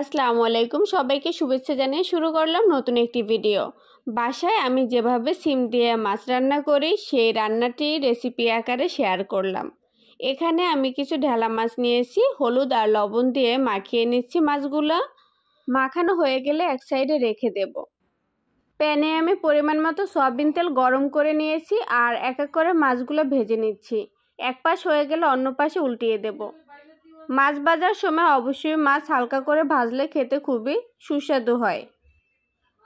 আসসালামু আলাইকুম সবাইকে শুভেচ্ছা জানিয়ে শুরু করলাম নতুন একটি ভিডিও বাসায় আমি যেভাবে সিম দিয়ে মাছ রান্না করি সেই রান্নাটি রেসিপি আকারে শেয়ার করলাম এখানে আমি কিছু ঢেলা মাছ নিয়েছি হলুদ আর লবণ দিয়ে মাখিয়ে নিচ্ছি মাছগুলো মাখানো হয়ে গেলে এক সাইডে রেখে দেব প্যানে আমি পরিমাণ মতো সয়াবিন তেল গরম করে নিয়েছি আর এক এক করে মাছগুলো ভেজে নিচ্ছি এক পাশ হয়ে গেলে অন্য পাশে উল্টিয়ে দেবো মাছ ভাজার সময় অবশ্যই মাছ হালকা করে ভাজলে খেতে খুবই সুস্বাদু হয়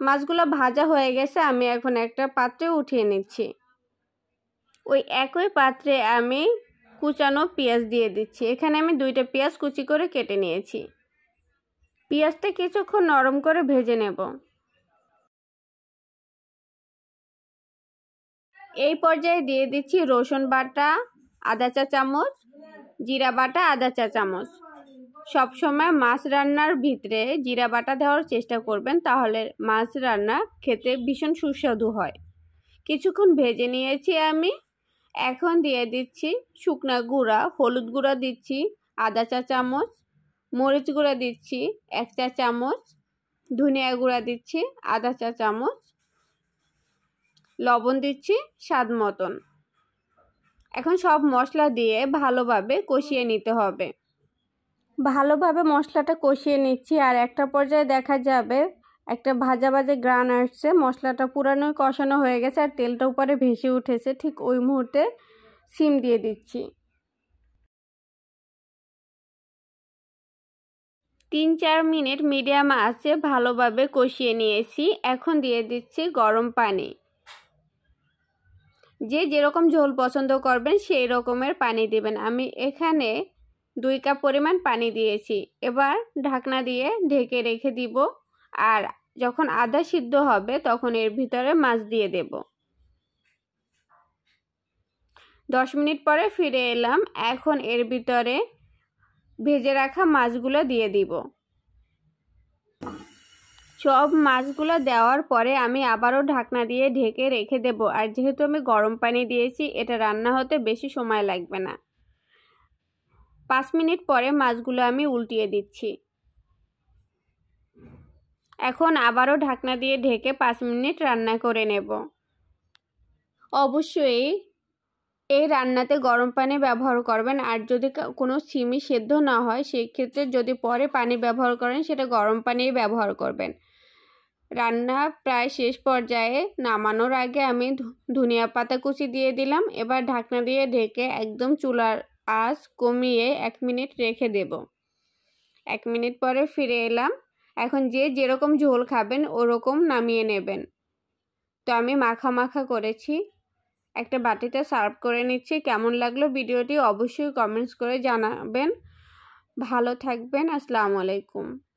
মাছগুলো ভাজা হয়ে গেছে আমি এখন একটা পাত্রে উঠিয়ে নিচ্ছি ওই একই পাত্রে আমি কুচানো পেঁয়াজ দিয়ে দিচ্ছি এখানে আমি দুইটা পেঁয়াজ কুচি করে কেটে নিয়েছি পেঁয়াজটা কিছুক্ষণ নরম করে ভেজে নেব এই পর্যায়ে দিয়ে দিচ্ছি রসুন বাটা আদা চা চামচ জিরা বাটা আদা চা চামচ সবসময় মাছ রান্নার ভিতরে জিরা বাটা দেওয়ার চেষ্টা করবেন তাহলে মাছ রান্না খেতে ভীষণ সুস্বাদু হয় কিছুক্ষণ ভেজে নিয়েছি আমি এখন দিয়ে দিচ্ছি শুকনা গুঁড়া হলুদ গুঁড়া দিচ্ছি আদা চা চামচ মরিচ গুঁড়া দিচ্ছি এক চা চামচ ধনিয়া গুঁড়া দিচ্ছি আদা চা চামচ লবণ দিচ্ছি স্বাদ মতন এখন সব মশলা দিয়ে ভালোভাবে কষিয়ে নিতে হবে ভালোভাবে মশলাটা কষিয়ে নিচ্ছি আর একটা পর্যায়ে দেখা যাবে একটা ভাজা ভাজে গ্রান আসছে মশলাটা পুরানো কষানো হয়ে গেছে আর তেলটা উপরে ভেসে উঠেছে ঠিক ওই মুহূর্তে সিম দিয়ে দিচ্ছি তিন চার মিনিট মিডিয়াম আছে ভালোভাবে কষিয়ে নিয়েছি এখন দিয়ে দিচ্ছি গরম পানি যে যেরকম ঝোল পছন্দ করবেন সেই রকমের পানি দিবেন আমি এখানে দুই কাপ পরিমাণ পানি দিয়েছি এবার ঢাকনা দিয়ে ঢেকে রেখে দিব আর যখন আদা সিদ্ধ হবে তখন এর ভিতরে মাছ দিয়ে দেব দশ মিনিট পরে ফিরে এলাম এখন এর ভিতরে ভেজে রাখা মাছগুলো দিয়ে দিব সব মাছগুলো দেওয়ার পরে আমি আবারও ঢাকনা দিয়ে ঢেকে রেখে দেব আর যেহেতু আমি গরম পানি দিয়েছি এটা রান্না হতে বেশি সময় লাগবে না পাঁচ মিনিট পরে মাছগুলো আমি উল্টিয়ে দিচ্ছি এখন আবারও ঢাকনা দিয়ে ঢেকে পাঁচ মিনিট রান্না করে নেব অবশ্যই এই রান্নাতে গরম পানি ব্যবহার করবেন আর যদি কোনো সিমি সেদ্ধ না হয় সেই ক্ষেত্রে যদি পরে পানি ব্যবহার করেন সেটা গরম পানি ব্যবহার করবেন রান্না প্রায় শেষ পর্যায়ে নামানোর আগে আমি ধনিয়া পাতা কুচি দিয়ে দিলাম এবার ঢাকনা দিয়ে ঢেকে একদম চুলার আঁচ কমিয়ে এক মিনিট রেখে দেব এক মিনিট পরে ফিরে এলাম এখন যে যেরকম ঝোল খাবেন ওরকম নামিয়ে নেবেন তো আমি মাখা মাখা করেছি একটা বাটিতে সার্ভ করে নিচ্ছি কেমন লাগলো ভিডিওটি অবশ্যই কমেন্টস করে জানাবেন ভালো থাকবেন আসসালামু আলাইকুম